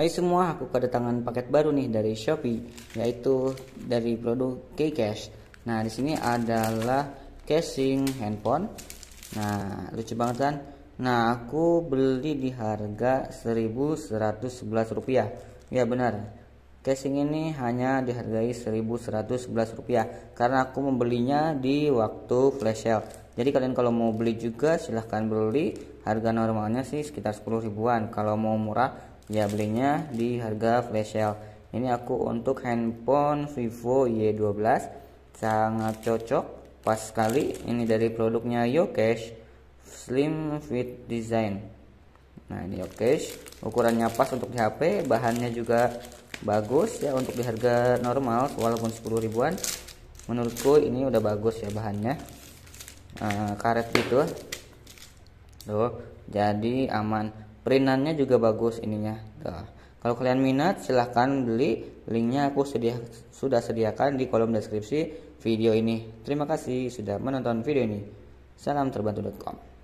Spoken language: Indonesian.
Hai semua, aku kedatangan paket baru nih dari Shopee, yaitu dari produk Kcash. Nah, di sini adalah casing handphone. Nah, lucu banget kan? Nah, aku beli di harga Rp1.111. Ya benar. Casing ini hanya dihargai Rp1.111 karena aku membelinya di waktu flash sale. Jadi kalian kalau mau beli juga silahkan beli. Harga normalnya sih sekitar 10 ribuan. Kalau mau murah ya belinya di harga flash sale ini aku untuk handphone Vivo Y12 sangat cocok pas sekali ini dari produknya Yokesh Slim Fit Design nah ini Yokesh ukurannya pas untuk di HP bahannya juga bagus ya untuk di harga normal walaupun 10 ribuan menurutku ini udah bagus ya bahannya e, karet gitu tuh jadi aman Perinannya juga bagus ininya nah, kalau kalian minat silahkan beli linknya aku sedia, sudah sediakan di kolom deskripsi video ini terima kasih sudah menonton video ini salam terbantu.com